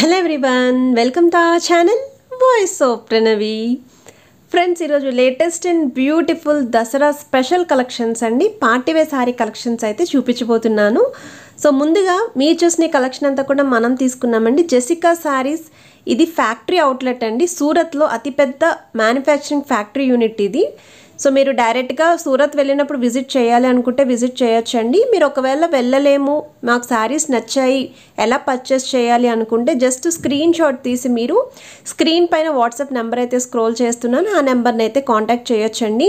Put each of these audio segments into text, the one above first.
hello everyone welcome to our channel voice of Pranavi friends ఈరోజు latest and beautiful Dussehra special collections అండి party wear sari collections అయితే చూపించబోతున్నాను so ముందుగా మీరు చూసిన కలెక్షన్ అంతా కూడా మనం తీసుకున్నామండి జెసికా శారీస్ ఇది ఫ్యాక్టరీ అవుట్లెట్ అండి సూరత్లో అతిపెద్ద మ్యానుఫ్యాక్చరింగ్ ఫ్యాక్టరీ యూనిట్ ఇది సో మీరు డైరెక్ట్గా సూరత్ వెళ్ళినప్పుడు విజిట్ చేయాలి అనుకుంటే విజిట్ చేయొచ్చండి మీరు ఒకవేళ వెళ్ళలేము మాకు శారీస్ నచ్చాయి ఎలా పర్చేస్ చేయాలి అనుకుంటే జస్ట్ స్క్రీన్ షాట్ తీసి మీరు స్క్రీన్ పైన వాట్సాప్ నెంబర్ అయితే స్క్రోల్ చేస్తున్నాను ఆ నెంబర్ని అయితే కాంటాక్ట్ చేయొచ్చండి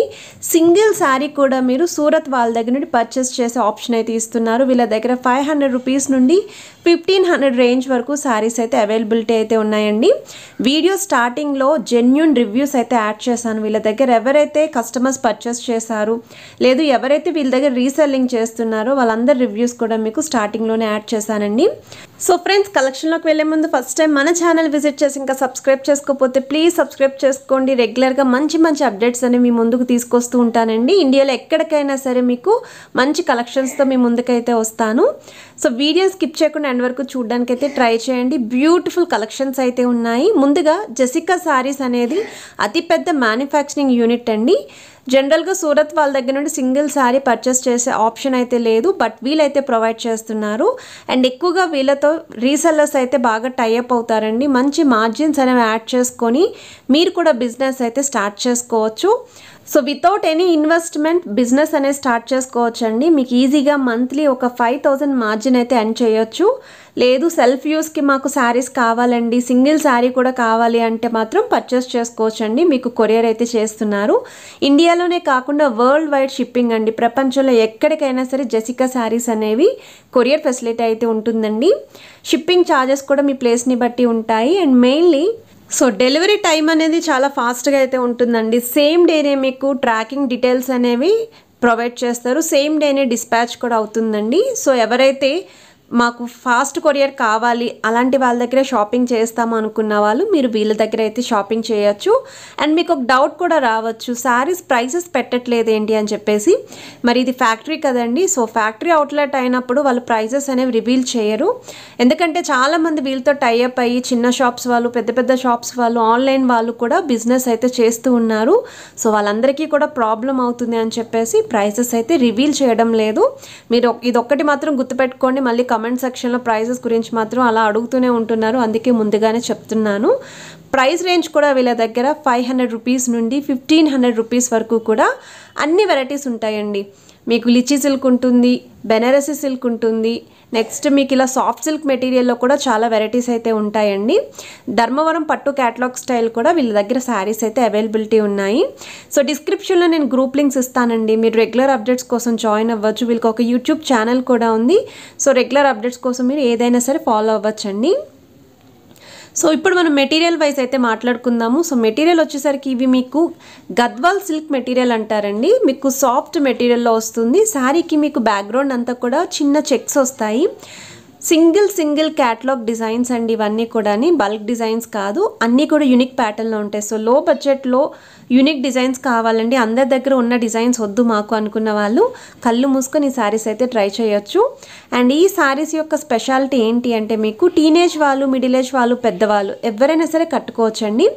సింగిల్ శారీ కూడా మీరు సూరత్ వాళ్ళ దగ్గర నుండి పర్చేస్ చేసే ఆప్షన్ అయితే ఇస్తున్నారు వీళ్ళ దగ్గర ఫైవ్ హండ్రెడ్ రూపీస్ నుండి ఫిఫ్టీన్ హండ్రెడ్ రేంజ్ వరకు శారీస్ అయితే అవైలబిలిటీ అయితే ఉన్నాయండి వీడియో స్టార్టింగ్లో జెన్యున్ రివ్యూస్ అయితే యాడ్ చేశాను వీళ్ళ దగ్గర ఎవరైతే కస్టమర్ కస్టమర్స్ పర్చేస్ చేశారు లేదు ఎవరైతే వీళ్ళ దగ్గర రీసెల్లింగ్ చేస్తున్నారో వాళ్ళందరి రివ్యూస్ కూడా మీకు స్టార్టింగ్లోనే యాడ్ చేశానండి సో ఫ్రెండ్స్ కలెక్షన్లోకి వెళ్ళే ముందు ఫస్ట్ టైం మన ఛానల్ విజిట్ చేసి ఇంకా సబ్స్క్రైబ్ చేసుకోకపోతే ప్లీజ్ సబ్స్క్రైబ్ చేసుకోండి రెగ్యులర్గా మంచి మంచి అప్డేట్స్ అనేవి మీ ముందుకు తీసుకొస్తూ ఉంటానండి ఇండియాలో ఎక్కడికైనా సరే మీకు మంచి కలెక్షన్స్తో మీ ముందుకైతే వస్తాను సో వీడియో స్కిప్ చేయకుండా ఎండ్ వరకు చూడడానికైతే ట్రై చేయండి బ్యూటిఫుల్ కలెక్షన్స్ అయితే ఉన్నాయి ముందుగా జెసికా సారీస్ అనేది అతిపెద్ద మ్యానుఫ్యాక్చరింగ్ యూనిట్ అండి జనరల్గా సూరత్ వాళ్ళ దగ్గర నుండి సింగిల్ శారీ పర్చేస్ చేసే ఆప్షన్ అయితే లేదు బట్ వీళ్ళైతే ప్రొవైడ్ చేస్తున్నారు అండ్ ఎక్కువగా వీళ్ళతో రీసెల్లర్స్ అయితే బాగా టైఅప్ అవుతారండి మంచి మార్జిన్స్ అనేవి యాడ్ చేసుకొని మీరు కూడా బిజినెస్ అయితే స్టార్ట్ చేసుకోవచ్చు so without any investment business అనేది స్టార్ట్ చేసుకోవచ్చండి మీకు ఈజీగా మంత్లీ ఒక ఫైవ్ థౌజండ్ మార్జిన్ అయితే ఎర్న్ చేయొచ్చు లేదు సెల్ఫ్ యూస్కి మాకు శారీస్ కావాలండి సింగిల్ శారీ కూడా కావాలి అంటే మాత్రం పర్చేస్ చేసుకోవచ్చండి మీకు కొరియర్ అయితే చేస్తున్నారు ఇండియాలోనే కాకుండా వరల్డ్ వైడ్ షిప్పింగ్ అండి ప్రపంచంలో ఎక్కడికైనా సరే జెసికా శారీస్ అనేవి కొరియర్ ఫెసిలిటీ అయితే ఉంటుందండి షిప్పింగ్ ఛార్జెస్ కూడా మీ ప్లేస్ని బట్టి ఉంటాయి and mainly so delivery time అనేది చాలా ఫాస్ట్గా అయితే ఉంటుందండి సేమ్ డేనే మీకు ట్రాకింగ్ డీటెయిల్స్ అనేవి ప్రొవైడ్ చేస్తారు సేమ్ డేనే డిస్పాచ్ కూడా అవుతుందండి సో ఎవరైతే మాకు ఫాస్ట్ కొరియర్ కావాలి అలాంటి వాళ్ళ దగ్గరే షాపింగ్ చేస్తాము అనుకున్న వాళ్ళు మీరు వీళ్ళ దగ్గర అయితే షాపింగ్ చేయొచ్చు అండ్ మీకు ఒక డౌట్ కూడా రావచ్చు శారీస్ ప్రైసెస్ పెట్టట్లేదేంటి అని చెప్పేసి మరి ఇది ఫ్యాక్టరీ కదండి సో ఫ్యాక్టరీ అవుట్లెట్ అయినప్పుడు వాళ్ళు ప్రైజెస్ అనేవి రివీల్ చేయరు ఎందుకంటే చాలామంది వీళ్ళతో టైఅప్ అయ్యి చిన్న షాప్స్ వాళ్ళు పెద్ద పెద్ద షాప్స్ వాళ్ళు ఆన్లైన్ వాళ్ళు కూడా బిజినెస్ అయితే చేస్తూ ఉన్నారు సో వాళ్ళందరికీ కూడా ప్రాబ్లం అవుతుంది అని చెప్పేసి ప్రైసెస్ అయితే రివీల్ చేయడం లేదు మీరు ఇది ఒక్కటి మాత్రం గుర్తుపెట్టుకోండి మళ్ళీ కమెంట్ సెక్షన్లో ప్రైజెస్ గురించి మాత్రం అలా అడుగుతూనే ఉంటున్నారు అందుకే ముందుగానే చెప్తున్నాను ప్రైస్ రేంజ్ కూడా వీళ్ళ దగ్గర ఫైవ్ హండ్రెడ్ రూపీస్ నుండి ఫిఫ్టీన్ హండ్రెడ్ రూపీస్ వరకు కూడా అన్ని వెరైటీస్ ఉంటాయండి మీకు లిచీ సిల్క్ ఉంటుంది బెనారసీ సిల్క్ ఉంటుంది నెక్స్ట్ మీకు ఇలా సాఫ్ట్ సిల్క్ మెటీరియల్లో కూడా చాలా వెరైటీస్ అయితే ఉంటాయండి ధర్మవరం పట్టు క్యాటలాగ్ స్టైల్ కూడా వీళ్ళ దగ్గర శారీస్ అయితే అవైలబిలిటీ ఉన్నాయి సో డిస్క్రిప్షన్లో నేను గ్రూప్ లింక్స్ ఇస్తానండి మీరు రెగ్యులర్ అప్డేట్స్ కోసం జాయిన్ అవ్వచ్చు వీళ్ళకి ఒక యూట్యూబ్ ఛానల్ కూడా ఉంది సో రెగ్యులర్ అప్డేట్స్ కోసం మీరు ఏదైనా సరే ఫాలో అవ్వచ్చండి సో ఇప్పుడు మనం మెటీరియల్ వైజ్ అయితే మాట్లాడుకుందాము సో మెటీరియల్ వచ్చేసరికి ఇవి మీకు గద్వాల్ సిల్క్ మెటీరియల్ అంటారండి మీకు సాఫ్ట్ మెటీరియల్లో వస్తుంది శారీకి మీకు బ్యాక్గ్రౌండ్ అంతా కూడా చిన్న చెక్స్ వస్తాయి సింగిల్ సింగిల్ క్యాటలాగ్ డిజైన్స్ అండి ఇవన్నీ కూడా బల్క్ డిజైన్స్ కాదు అన్నీ కూడా యూనిక్ ప్యాటర్న్లో ఉంటాయి సో లో బడ్జెట్లో యూనిక్ డిజైన్స్ కావాలండి అందరి దగ్గర ఉన్న డిజైన్స్ వద్దు మాకు అనుకున్న వాళ్ళు కళ్ళు మూసుకొని ఈ శారీస్ అయితే ట్రై చేయొచ్చు అండ్ ఈ శారీస్ యొక్క స్పెషాలిటీ ఏంటి అంటే మీకు టీనేజ్ వాళ్ళు మిడిల్ ఏజ్ వాళ్ళు పెద్దవాళ్ళు ఎవరైనా సరే కట్టుకోవచ్చండి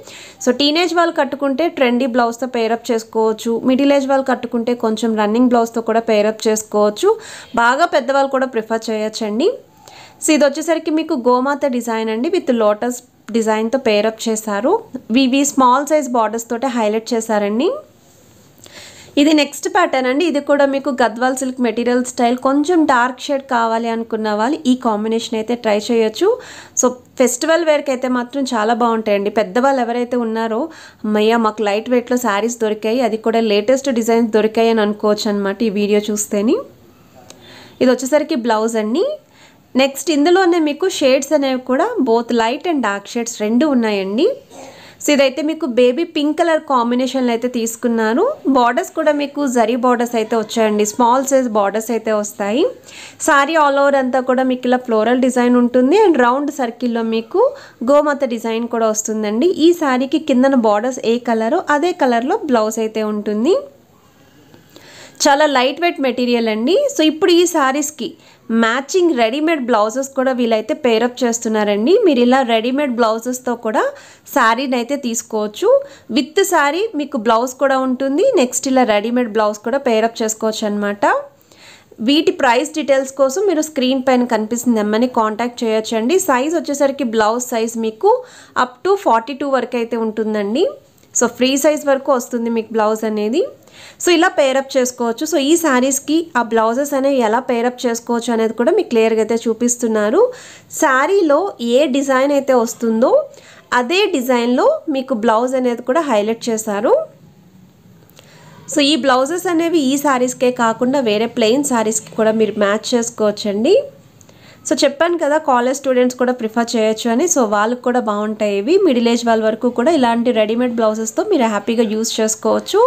సో టీనేజ్ వాళ్ళు కట్టుకుంటే ట్రెండీ బ్లౌజ్తో పేరప్ చేసుకోవచ్చు మిడిల్ ఏజ్ వాళ్ళు కట్టుకుంటే కొంచెం రన్నింగ్ బ్లౌజ్తో కూడా పేరప్ చేసుకోవచ్చు బాగా పెద్దవాళ్ళు కూడా ప్రిఫర్ చేయొచ్చండి సో ఇది వచ్చేసరికి మీకు గోమాత డిజైన్ అండి విత్ లోటస్ డిజైన్తో పేరప్ చేశారు ఇవి స్మాల్ సైజ్ బార్డర్స్ తోటి హైలైట్ చేశారండి ఇది నెక్స్ట్ ప్యాటర్న్ అండి ఇది కూడా మీకు గద్వాల్ సిల్క్ మెటీరియల్ స్టైల్ కొంచెం డార్క్ షేడ్ కావాలి అనుకున్న వాళ్ళు ఈ కాంబినేషన్ అయితే ట్రై చేయొచ్చు సో ఫెస్టివల్ వేర్కి అయితే మాత్రం చాలా బాగుంటాయండి పెద్దవాళ్ళు ఎవరైతే ఉన్నారో అమ్మయ్యా మాకు లైట్ వెయిట్లో శారీస్ దొరికాయి అది కూడా లేటెస్ట్ డిజైన్స్ దొరికాయి అని అనుకోవచ్చు అనమాట ఈ వీడియో చూస్తేని ఇది వచ్చేసరికి బ్లౌజ్ అండి నెక్స్ట్ ఇందులోనే మీకు షేడ్స్ అనేవి కూడా both light and dark shades రెండు ఉన్నాయండి సో ఇదైతే మీకు బేబీ పింక్ కలర్ కాంబినేషన్లో అయితే తీసుకున్నాను బార్డర్స్ కూడా మీకు జరీ బార్డర్స్ అయితే వచ్చాయండి స్మాల్ సైజ్ బార్డర్స్ అయితే వస్తాయి సారీ ఆల్ ఓవర్ అంతా కూడా మీకు ఇలా ఫ్లోరల్ డిజైన్ ఉంటుంది అండ్ రౌండ్ సర్కిల్లో మీకు గోమాత డిజైన్ కూడా వస్తుందండి ఈ శారీకి కిందన బార్డర్స్ ఏ కలరో అదే కలర్లో బ్లౌజ్ అయితే ఉంటుంది చాలా లైట్ వెయిట్ మెటీరియల్ అండి సో ఇప్పుడు ఈ శారీస్కి మ్యాచింగ్ రెడీమేడ్ బ్లౌజెస్ కూడా వీలైతే పేరప్ చేస్తున్నారండి మీరు ఇలా రెడీమేడ్ బ్లౌజెస్తో కూడా శారీని అయితే తీసుకోవచ్చు విత్ శారీ మీకు బ్లౌజ్ కూడా ఉంటుంది నెక్స్ట్ ఇలా రెడీమేడ్ బ్లౌజ్ కూడా పేరప్ చేసుకోవచ్చు అనమాట వీటి ప్రైస్ డీటెయిల్స్ కోసం మీరు స్క్రీన్ పైన కనిపిస్తుంది అమ్మని కాంటాక్ట్ చేయొచ్చండి సైజ్ వచ్చేసరికి బ్లౌజ్ సైజ్ మీకు అప్ టు ఫార్టీ టూ వరకు అయితే ఉంటుందండి సో ఫ్రీ సైజ్ వరకు వస్తుంది మీకు బ్లౌజ్ అనేది సో ఇలా పేరప్ చేసుకోవచ్చు సో ఈ శారీస్కి ఆ బ్లౌజెస్ అనేవి ఎలా పేరప్ చేసుకోవచ్చు అనేది కూడా మీకు క్లియర్గా అయితే చూపిస్తున్నారు శారీలో ఏ డిజైన్ అయితే వస్తుందో అదే డిజైన్లో మీకు బ్లౌజ్ అనేది కూడా హైలైట్ చేశారు సో ఈ బ్లౌజెస్ అనేవి ఈ శారీస్కే కాకుండా వేరే ప్లెయిన్ శారీస్కి కూడా మీరు మ్యాచ్ చేసుకోవచ్చండి సో చెప్పాను కదా కాలేజ్ స్టూడెంట్స్ కూడా ప్రిఫర్ చేయొచ్చు అని సో వాళ్ళకు కూడా బాగుంటాయి ఇవి మిడిల్ ఏజ్ వాళ్ళ వరకు కూడా ఇలాంటి రెడీమేడ్ బ్లౌజెస్తో మీరు హ్యాపీగా యూస్ చేసుకోవచ్చు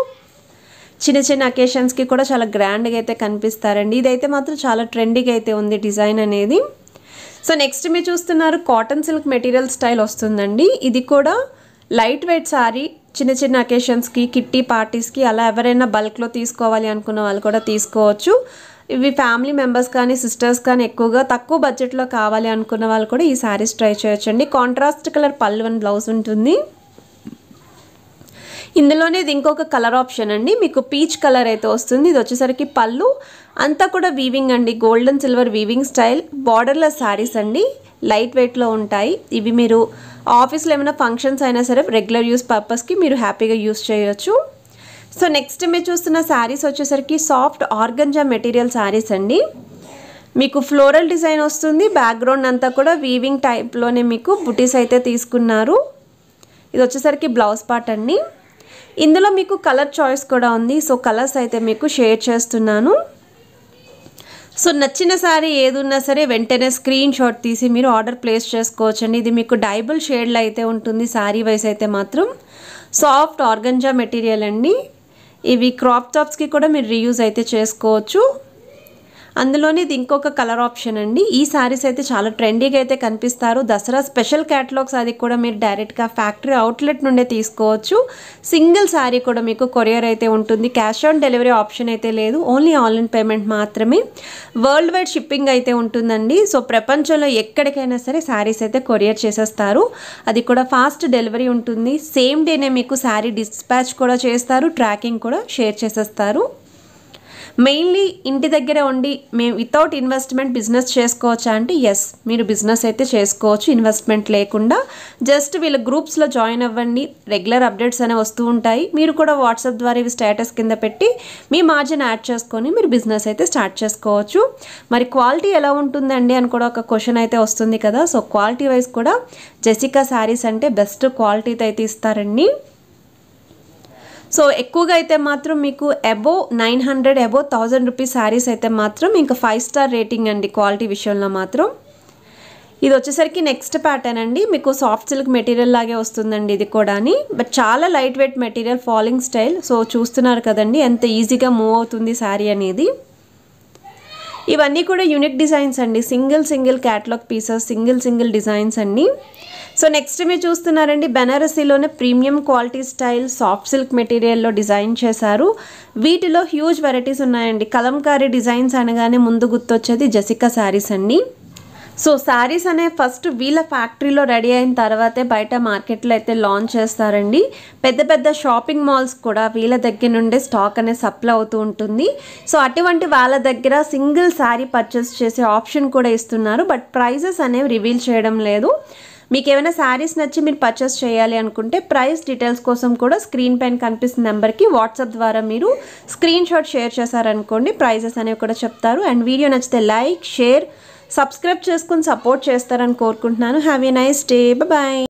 చిన్న చిన్న అకేషన్స్కి కూడా చాలా గ్రాండ్గా అయితే కనిపిస్తారండి ఇదైతే మాత్రం చాలా ట్రెండీగా అయితే ఉంది డిజైన్ అనేది సో నెక్స్ట్ మీరు చూస్తున్నారు కాటన్ సిల్క్ మెటీరియల్ స్టైల్ వస్తుందండి ఇది కూడా లైట్ వెయిట్ శారీ చిన్న చిన్న అకేషన్స్కి కిట్టి పార్టీస్కి అలా ఎవరైనా బల్క్లో తీసుకోవాలి అనుకున్న వాళ్ళు కూడా తీసుకోవచ్చు ఇవి ఫ్యామిలీ మెంబర్స్ కానీ సిస్టర్స్ కానీ ఎక్కువగా తక్కువ బడ్జెట్లో కావాలి అనుకున్న వాళ్ళు కూడా ఈ శారీస్ ట్రై చేయొచ్చండి కాంట్రాస్ట్ కలర్ పళ్ళు అండ్ బ్లౌజ్ ఉంటుంది ఇందులోనే ఇది ఇంకొక కలర్ ఆప్షన్ అండి మీకు పీచ్ కలర్ అయితే వస్తుంది ఇది వచ్చేసరికి పళ్ళు అంతా కూడా వీవింగ్ అండి gold and silver weaving style బార్డర్ల శారీస్ అండి లైట్ వెయిట్లో ఉంటాయి ఇవి మీరు ఆఫీస్లో ఏమైనా ఫంక్షన్స్ అయినా సరే రెగ్యులర్ యూస్ పర్పస్కి మీరు హ్యాపీగా యూస్ చేయొచ్చు సో నెక్స్ట్ మీరు చూస్తున్న శారీస్ వచ్చేసరికి సాఫ్ట్ ఆర్గంజా మెటీరియల్ శారీస్ అండి మీకు ఫ్లోరల్ డిజైన్ వస్తుంది బ్యాక్గ్రౌండ్ అంతా కూడా వీవింగ్ టైప్లోనే మీకు బుటీస్ అయితే తీసుకున్నారు ఇది వచ్చేసరికి బ్లౌజ్ పార్ట్ అండి ఇందులో మీకు కలర్ చాయిస్ కూడా ఉంది సో కలర్స్ అయితే మీకు షేర్ చేస్తున్నాను సో నచ్చిన సారీ ఏదున్నా సరే వెంటనే స్క్రీన్ షాట్ తీసి మీరు ఆర్డర్ ప్లేస్ చేసుకోవచ్చండి ఇది మీకు డైబుల్ షేడ్లో అయితే ఉంటుంది శారీ వైస్ అయితే మాత్రం సాఫ్ట్ ఆర్గంజా మెటీరియల్ అండి ఇవి క్రాప్ టాప్స్కి కూడా మీరు రీయూజ్ అయితే చేసుకోవచ్చు అందులోనే ఇది ఇంకొక కలర్ ఆప్షన్ అండి ఈ శారీస్ అయితే చాలా ట్రెండీగా అయితే కనిపిస్తారు దసరా స్పెషల్ క్యాటలాగ్స్ అది కూడా మీరు డైరెక్ట్గా ఫ్యాక్టరీ అవుట్లెట్ నుండే తీసుకోవచ్చు సింగిల్ శారీ కూడా మీకు కొరియర్ అయితే ఉంటుంది క్యాష్ ఆన్ డెలివరీ ఆప్షన్ అయితే లేదు ఓన్లీ ఆన్లైన్ పేమెంట్ మాత్రమే వరల్డ్ వైడ్ షిప్పింగ్ అయితే ఉంటుందండి సో ప్రపంచంలో ఎక్కడికైనా సరే శారీస్ అయితే కొరియర్ చేసేస్తారు అది కూడా ఫాస్ట్ డెలివరీ ఉంటుంది సేమ్ డేనే మీకు శారీ డిస్పాచ్ కూడా చేస్తారు ట్రాకింగ్ కూడా షేర్ చేసేస్తారు మెయిన్లీ ఇంటి దగ్గర ఉండి మేము వితౌట్ ఇన్వెస్ట్మెంట్ బిజినెస్ చేసుకోవచ్చా అంటే ఎస్ మీరు బిజినెస్ అయితే చేసుకోవచ్చు ఇన్వెస్ట్మెంట్ లేకుండా జస్ట్ వీళ్ళ గ్రూప్స్లో జాయిన్ అవ్వండి రెగ్యులర్ అప్డేట్స్ అనేవి వస్తూ ఉంటాయి మీరు కూడా వాట్సాప్ ద్వారా ఇవి స్టేటస్ కింద పెట్టి మీ మార్జిన్ యాడ్ చేసుకొని మీరు బిజినెస్ అయితే స్టార్ట్ చేసుకోవచ్చు మరి క్వాలిటీ ఎలా ఉంటుందండి అని కూడా ఒక క్వశ్చన్ అయితే వస్తుంది కదా సో క్వాలిటీ వైజ్ కూడా జెసికా శారీస్ అంటే బెస్ట్ క్వాలిటీతో అయితే ఇస్తారండి సో ఎక్కువగా అయితే మాత్రం మీకు above nine hundred above thousand rupees saris అయితే మాత్రం ఇంకా ఫైవ్ స్టార్ రేటింగ్ అండి క్వాలిటీ విషయంలో మాత్రం ఇది వచ్చేసరికి నెక్స్ట్ ప్యాటర్న్ అండి మీకు సాఫ్ట్ సిల్క్ మెటీరియల్ లాగే వస్తుందండి ఇది కూడా బట్ చాలా light weight material falling style so చూస్తున్నారు కదండి ఎంత ఈజీగా మూవ్ అవుతుంది శారీ అనేది ఇవన్నీ కూడా యూనిక్ డిజైన్స్ అండి single single catalogue pieces single single designs అండి సో నెక్స్ట్ మీరు చూస్తున్నారండి బెనారసీలోనే premium quality style soft silk మెటీరియల్లో డిజైన్ చేశారు వీటిలో హ్యూజ్ వెరైటీస్ ఉన్నాయండి కలంకారీ డిజైన్స్ అనగానే ముందు గుర్తొచ్చేది జసిక శారీస్ అండి సో శారీస్ అనే ఫస్ట్ వీళ్ళ ఫ్యాక్టరీలో రెడీ అయిన తర్వాతే బయట మార్కెట్లో అయితే లాంచ్ చేస్తారండి పెద్ద పెద్ద షాపింగ్ మాల్స్ కూడా వీళ్ళ దగ్గర నుండే స్టాక్ అనేది సప్లై అవుతూ ఉంటుంది సో అటువంటి వాళ్ళ దగ్గర సింగిల్ శారీ పర్చేస్ చేసే ఆప్షన్ కూడా ఇస్తున్నారు బట్ ప్రైజెస్ అనేవి రివీల్ చేయడం లేదు మీకు ఏమైనా శారీస్ నచ్చి మీరు పర్చేస్ చేయాలి అనుకుంటే ప్రైస్ డీటెయిల్స్ కోసం కూడా స్క్రీన్ పైన కనిపిస్తున్న నెంబర్కి వాట్సాప్ ద్వారా మీరు స్క్రీన్ షాట్ షేర్ చేశారనుకోండి ప్రైజెస్ అనేవి కూడా చెప్తారు అండ్ వీడియో నచ్చితే లైక్ షేర్ సబ్స్క్రైబ్ చేసుకుని సపోర్ట్ చేస్తారని కోరుకుంటున్నాను have a nice day bye